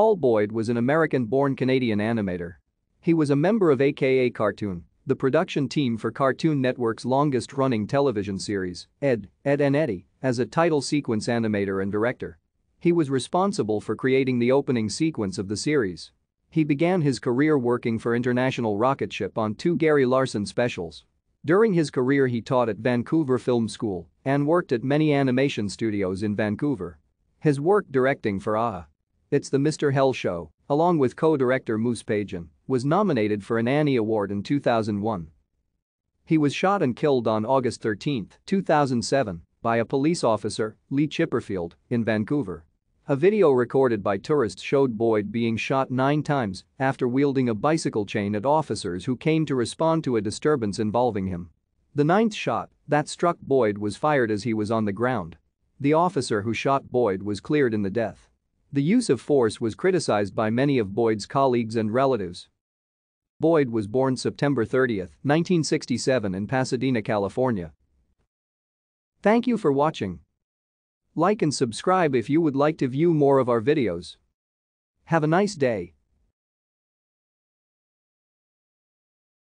Paul Boyd was an American-born Canadian animator. He was a member of AKA Cartoon, the production team for Cartoon Network's longest-running television series, Ed, Ed and Eddie, as a title sequence animator and director. He was responsible for creating the opening sequence of the series. He began his career working for International Rocketship on two Gary Larson specials. During his career he taught at Vancouver Film School and worked at many animation studios in Vancouver. His work directing for AHA it's the Mr. Hell Show, along with co-director Moose Pajan, was nominated for an Annie Award in 2001. He was shot and killed on August 13, 2007, by a police officer, Lee Chipperfield, in Vancouver. A video recorded by tourists showed Boyd being shot nine times after wielding a bicycle chain at officers who came to respond to a disturbance involving him. The ninth shot that struck Boyd was fired as he was on the ground. The officer who shot Boyd was cleared in the death. The use of force was criticized by many of Boyd's colleagues and relatives. Boyd was born September 30, 1967 in Pasadena, California. Thank you for watching. Like and subscribe if you would like to view more of our videos. Have a nice day.